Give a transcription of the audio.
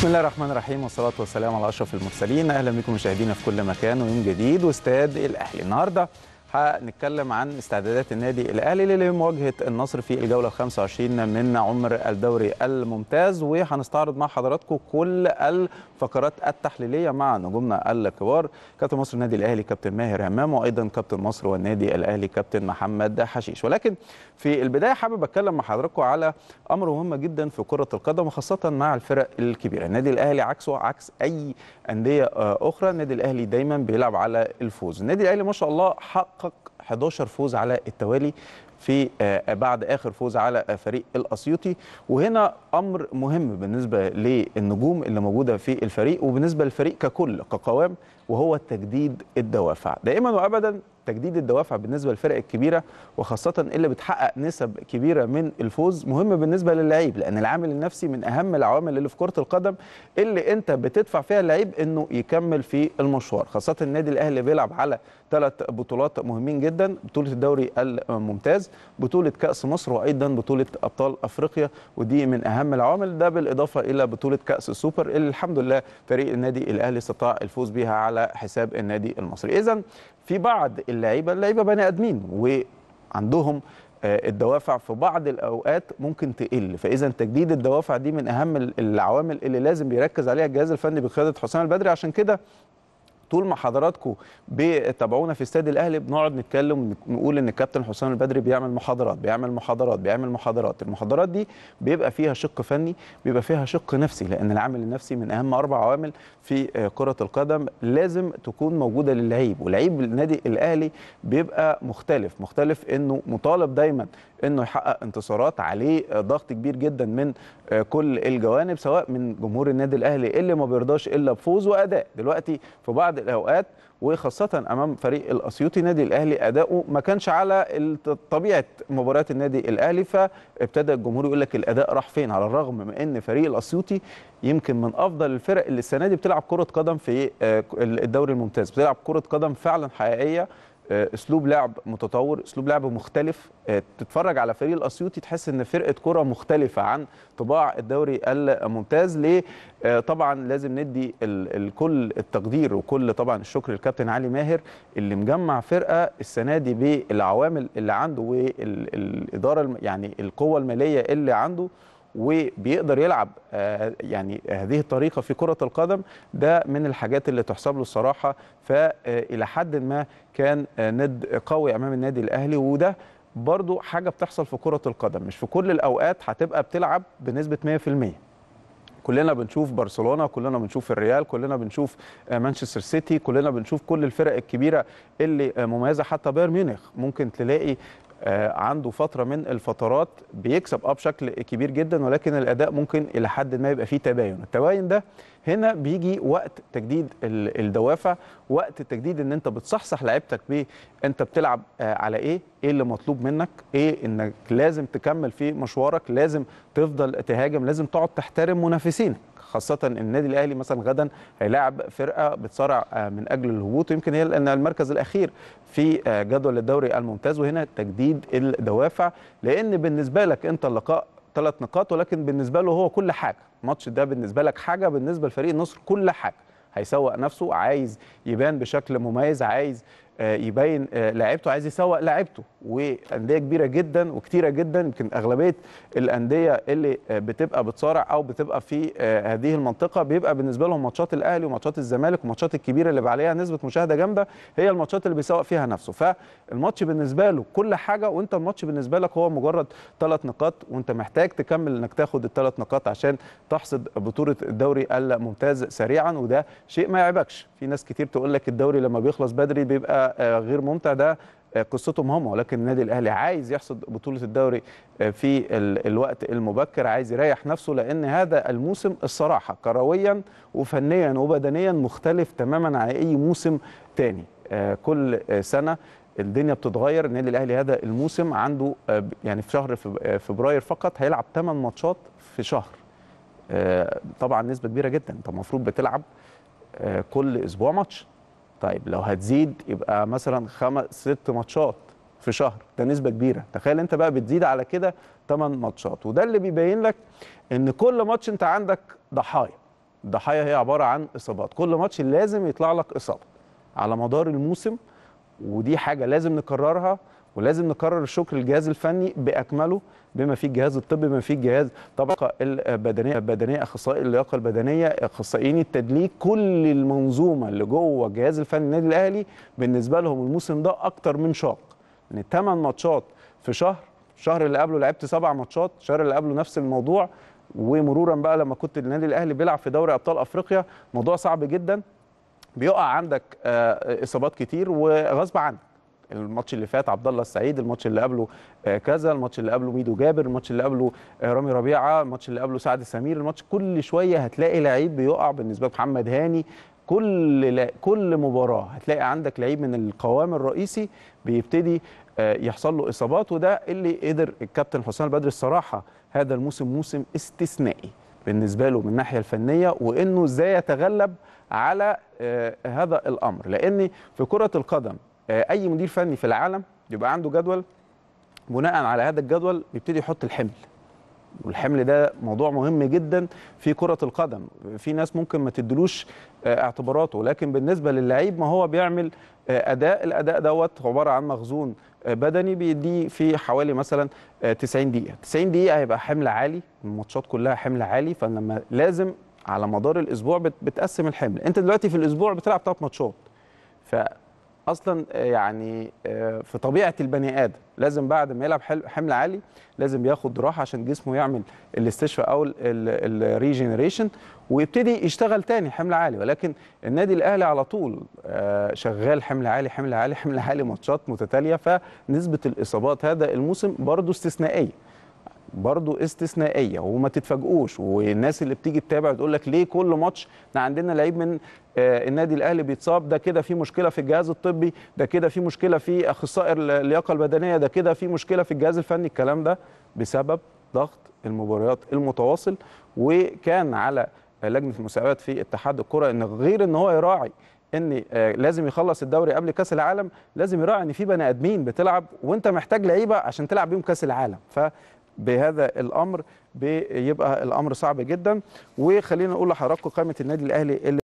بسم الله الرحمن الرحيم والصلاة والسلام على أشرف المرسلين أهلا بكم مشاهدينا في كل مكان ويوم جديد واستاد الأهلي النهارده هنتكلم عن استعدادات النادي الاهلي لمواجهه النصر في الجوله ال 25 من عمر الدوري الممتاز وهنستعرض مع حضراتكم كل الفقرات التحليليه مع نجومنا الكبار كابتن مصر النادي الاهلي كابتن ماهر همام وايضا كابتن مصر والنادي الاهلي كابتن محمد حشيش ولكن في البدايه حابب اتكلم مع حضراتكم على امر مهم جدا في كره القدم وخاصه مع الفرق الكبيره النادي الاهلي عكسه عكس اي انديه آه، اخرى النادي الاهلي دايما بيلعب على الفوز النادي الاهلي ما شاء الله حق حقق 11 فوز على التوالي في آه، بعد اخر فوز على آه، فريق الاسيوطي وهنا امر مهم بالنسبه للنجوم اللي موجوده في الفريق وبالنسبه للفريق ككل كقوام وهو تجديد الدوافع دائما وابدا تجديد الدوافع بالنسبه للفرق الكبيره وخاصه اللي بتحقق نسب كبيره من الفوز مهم بالنسبه للعيب لان العامل النفسي من اهم العوامل اللي في كره القدم اللي انت بتدفع فيها اللعيب انه يكمل في المشوار خاصه النادي الاهلي بيلعب على ثلاث بطولات مهمين جدا جدا بطوله الدوري الممتاز بطوله كاس مصر وايضا بطوله ابطال افريقيا ودي من اهم العوامل ده بالاضافه الى بطوله كاس السوبر اللي الحمد لله فريق النادي الاهلي استطاع الفوز بها على حساب النادي المصري اذا في بعض اللعيبه اللعيبه بني ادمين وعندهم آه، الدوافع في بعض الاوقات ممكن تقل فاذا تجديد الدوافع دي من اهم العوامل اللي لازم بيركز عليها الجهاز الفني بقياده حسام البدري عشان كده طول ما حضراتكم بتابعونا في استاد الاهلي بنقعد نتكلم نقول ان الكابتن حسام البدري بيعمل محاضرات بيعمل محاضرات بيعمل محاضرات المحاضرات دي بيبقى فيها شق فني بيبقى فيها شق نفسي لان العامل النفسي من اهم اربع عوامل في آه، كره القدم لازم تكون موجوده للعيب ولعيب النادي الاهلي بيبقى مختلف مختلف انه مطالب دايما انه يحقق انتصارات عليه آه، ضغط كبير جدا من آه، كل الجوانب سواء من جمهور النادي الاهلي اللي ما بيرضاش الا بفوز واداء دلوقتي في بعض الاوقات وخاصه امام فريق الاسيوطي نادي الاهلي اداؤه ما كانش على طبيعه مباريات النادي الاهلي فابتدى الجمهور يقول لك الاداء راح فين على الرغم من ان فريق الاسيوطي يمكن من افضل الفرق اللي السنه دي بتلعب كره قدم في آه، الدوري الممتاز بتلعب كره قدم فعلا حقيقيه آه، اسلوب لعب متطور اسلوب لعب مختلف آه، تتفرج على فريق الاسيوطي تحس ان فرقه كره مختلفه عن طباع الدوري الممتاز ليه آه، طبعا لازم ندي الكل التقدير وكل طبعا الشكر للكابتن علي ماهر اللي مجمع فرقه السنه دي بالعوامل اللي عنده والاداره يعني القوه الماليه اللي عنده وبيقدر يلعب آه، يعني هذه الطريقه في كره القدم ده من الحاجات اللي تحسب له الصراحه فالى آه، حد ما كان آه، ند قوي امام النادي الاهلي وده برضو حاجه بتحصل في كره القدم مش في كل الاوقات هتبقى بتلعب بنسبه 100% كلنا بنشوف برشلونه كلنا بنشوف الريال كلنا بنشوف مانشستر سيتي كلنا بنشوف كل الفرق الكبيره اللي مميزه حتى بايرن ميونخ ممكن تلاقي آه، عنده فتره من الفترات بيكسب اه بشكل كبير جدا ولكن الاداء ممكن الى حد ما يبقى فيه تباين التباين ده هنا بيجي وقت تجديد الدوافع وقت تجديد ان انت بتصحصح لعيبتك ب انت بتلعب آه، على ايه ايه اللي مطلوب منك ايه انك لازم تكمل في مشوارك لازم تفضل تهاجم لازم تقعد تحترم منافسينك خاصه النادي الاهلي مثلا غدا هيلاعب فرقه بتصارع آه، من اجل الهبوط ويمكن هي لان المركز الاخير في آه، جدول الدوري الممتاز وهنا تجديد الدوافع لان بالنسبه لك انت اللقاء ثلاث نقاط ولكن بالنسبه له هو كل حاجه الماتش ده بالنسبه لك حاجه بالنسبه لفريق النصر كل حاجه هيسوق نفسه عايز يبان بشكل مميز عايز آه، يبين آه، لعيبته عايز يسوق لعيبته وانديه كبيره جدا وكتيره جدا يمكن اغلبيه الانديه اللي آه، بتبقى بتصارع او بتبقى في هذه المنطقه بيبقى بالنسبه لهم ماتشات الاهلي وماتشات الزمالك والماتشات الكبيره اللي عليها نسبه مشاهده جامده هي الماتشات اللي بيسوق فيها نفسه فالماتش بالنسبه له كل حاجه وانت الماتش بالنسبه لك هو مجرد ثلاث نقاط وانت محتاج تكمل انك تاخد الثلاث نقاط عشان تحصد بطوله الدوري الممتاز سريعا وده شيء ما يعيبكش في ناس كتير تقول لك الدوري لما بيخلص بدري بيبقى آه، غير ممتع ده آه، قصتهم هم ولكن النادي الاهلي عايز يحصد بطوله الدوري آه، في الوقت المبكر عايز يريح نفسه لان هذا الموسم الصراحه كرويا وفنيا وبدنيا مختلف تماما عن اي موسم تاني كل سنه الدنيا بتتغير النادي الاهلي هذا الموسم عنده يعني في شهر فبراير فقط هيلعب 8 ماتشات في شهر طبعا نسبه كبيره جدا انت المفروض بتلعب آه، كل اسبوع ماتش طيب لو هتزيد يبقى مثلا خمس ست ماتشات في شهر ده نسبه كبيره تخيل انت بقى بتزيد على كده 8 ماتشات وده اللي بيبين لك ان كل ماتش انت عندك ضحايا الضحايا هي عباره عن اصابات كل ماتش لازم يطلع لك اصابه على مدار الموسم ودي حاجه لازم نكررها ولازم نكرر الشكر للجهاز الفني باكمله بما فيه الجهاز الطبي بما فيه الجهاز الطبقه البدنيه البدنيه اخصائي اللياقه البدنيه اخصائيين التدليك كل المنظومه اللي جوه الجهاز الفني النادي الاهلي بالنسبه لهم الموسم ده اكتر من شاق يعني 8 ماتشات في شهر الشهر اللي قبله لعبت سبع ماتشات الشهر اللي قبله نفس الموضوع ومرورا بقى لما كنت النادي الاهلي بيلعب في دوري ابطال افريقيا موضوع صعب جدا بيقع عندك آه، اصابات كتير وغصب عنك الماتش اللي فات عبد الله السعيد الماتش اللي قبله آه، كذا الماتش اللي قبله ميدو جابر الماتش اللي قبله آه، رامي ربيعه الماتش اللي قبله سعد سمير الماتش كل شويه هتلاقي لعيب بيقع بالنسبه لمحمد هاني كل لا كل مباراه هتلاقي عندك لعيب من القوام الرئيسي بيبتدي آه، يحصل له اصابات وده اللي قدر الكابتن حسام البدري الصراحه هذا الموسم موسم استثنائي بالنسبه له من الناحيه الفنيه وانه ازاي يتغلب على هذا الامر لان في كره القدم آه، اي مدير فني في العالم بيبقى عنده جدول بناء على هذا الجدول بيبتدي يحط الحمل والحمل ده موضوع مهم جدا في كرة القدم في ناس ممكن ما تدلوش آه، اعتباراته لكن بالنسبة للعيب ما هو بيعمل آه، أداء الأداء دوت عبارة عن مخزون بدني بيديه في حوالي مثلا 90 دقيقة 90 دقيقة هيبقى حمل عالي الماتشات كلها حمل عالي فلما لازم على مدار الأسبوع بتقسم الحمل أنت دلوقتي في الأسبوع بتلعب ثلاث ماتشات اصلا آه، يعني آه، في طبيعه البني ادم لازم بعد ما يلعب حمل عالي لازم ياخد راحه عشان جسمه يعمل الاستشفاء او الريجنريشن ويبتدي يشتغل تاني حمل عالي ولكن النادي الاهلي على طول آه، شغال حمل عالي حمل عالي حمل عالي ماتشات متتاليه فنسبه الاصابات هذا الموسم برضه استثنائيه برضو استثنائيه وما تتفاجئوش والناس اللي بتيجي تتابع تقول لك ليه كل ماتش احنا عندنا لعيب من آه، النادي الاهلي بيتصاب ده كده في مشكله في الجهاز الطبي ده كده في مشكله في اخصائي اللياقه البدنيه ده كده في مشكله في الجهاز الفني الكلام ده بسبب ضغط المباريات المتواصل وكان على لجنه المسابقات في اتحاد الكره ان غير ان هو يراعي ان آه، لازم يخلص الدوري قبل كاس العالم لازم يراعي ان في بني ادمين بتلعب وانت محتاج لعيبه عشان تلعب بيهم كاس العالم ف بهذا الامر بيبقى الامر صعب جدا وخلينا نقول لحضراتكم قائمه النادي الاهلي اللي